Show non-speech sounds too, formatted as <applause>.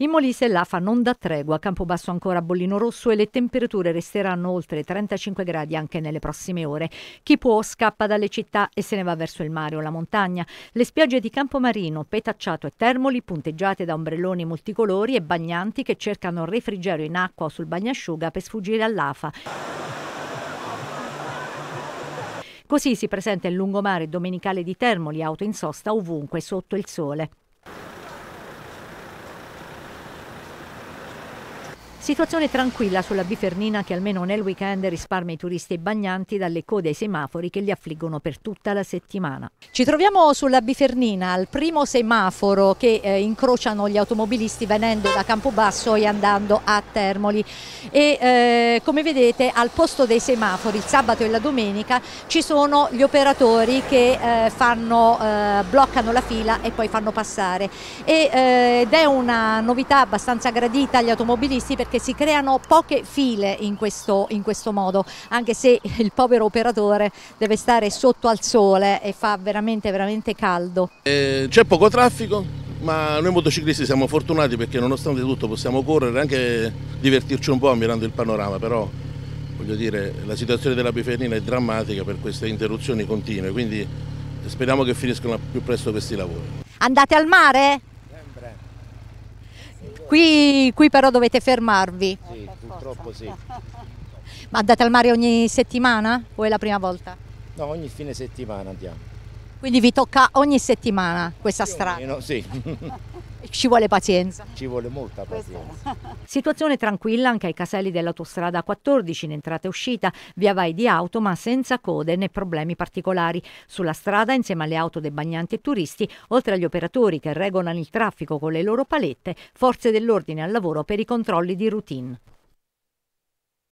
In Molise l'AFA non dà tregua, Campobasso ancora a bollino rosso e le temperature resteranno oltre 35 gradi anche nelle prossime ore. Chi può scappa dalle città e se ne va verso il mare o la montagna. Le spiagge di Campomarino, Petacciato e Termoli punteggiate da ombrelloni multicolori e bagnanti che cercano refrigerio in acqua o sul bagnasciuga per sfuggire all'AFA. Così si presenta il lungomare domenicale di Termoli, auto in sosta ovunque sotto il sole. Situazione tranquilla sulla Bifernina che almeno nel weekend risparmia i turisti e bagnanti dalle code ai semafori che li affliggono per tutta la settimana. Ci troviamo sulla Bifernina al primo semaforo che eh, incrociano gli automobilisti venendo da Campobasso e andando a Termoli e eh, come vedete al posto dei semafori il sabato e la domenica ci sono gli operatori che eh, fanno, eh, bloccano la fila e poi fanno passare e, eh, ed è una novità abbastanza gradita agli automobilisti perché perché si creano poche file in questo, in questo modo, anche se il povero operatore deve stare sotto al sole e fa veramente, veramente caldo. Eh, c'è poco traffico? ma noi motociclisti siamo fortunati perché nonostante tutto possiamo correre e anche divertirci un po' ammirando il panorama, però voglio dire la situazione della bifernina è drammatica per queste interruzioni continue, quindi speriamo che finiscano più presto questi lavori. Andate al mare? Qui, qui però dovete fermarvi. Sì, purtroppo sì. <laughs> Ma andate al mare ogni settimana o è la prima volta? No, ogni fine settimana andiamo. Quindi vi tocca ogni settimana questa strada? Meno, sì. <laughs> ci vuole pazienza. Ci vuole molta pazienza. <laughs> Situazione tranquilla anche ai caselli dell'autostrada 14 in entrata e uscita, via vai di auto ma senza code né problemi particolari. Sulla strada insieme alle auto dei bagnanti e turisti, oltre agli operatori che regolano il traffico con le loro palette, forze dell'ordine al lavoro per i controlli di routine.